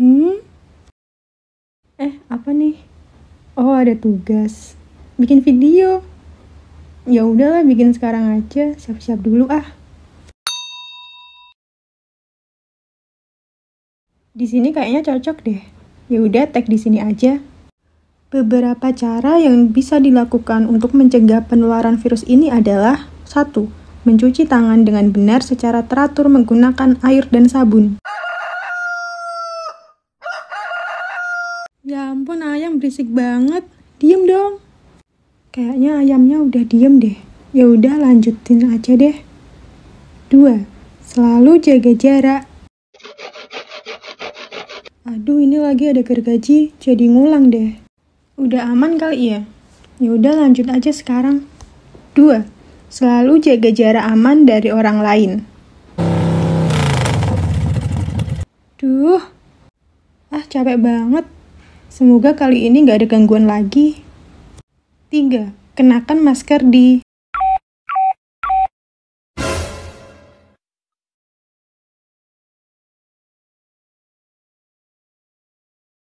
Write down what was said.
Hmm? Eh, apa nih? Oh, ada tugas. Bikin video. Ya udahlah, bikin sekarang aja. Siap-siap dulu ah. Di sini kayaknya cocok deh. Ya udah, tag di sini aja. Beberapa cara yang bisa dilakukan untuk mencegah penularan virus ini adalah 1. Mencuci tangan dengan benar secara teratur menggunakan air dan sabun. Ya ampun ayam berisik banget. Diem dong. Kayaknya ayamnya udah diem deh. Ya udah lanjutin aja deh. Dua, Selalu jaga jarak. Aduh, ini lagi ada gergaji, jadi ngulang deh. Udah aman kali ya? Ya udah lanjut aja sekarang. Dua, Selalu jaga jarak aman dari orang lain. Duh. Ah, capek banget. Semoga kali ini nggak ada gangguan lagi. 3. Kenakan masker di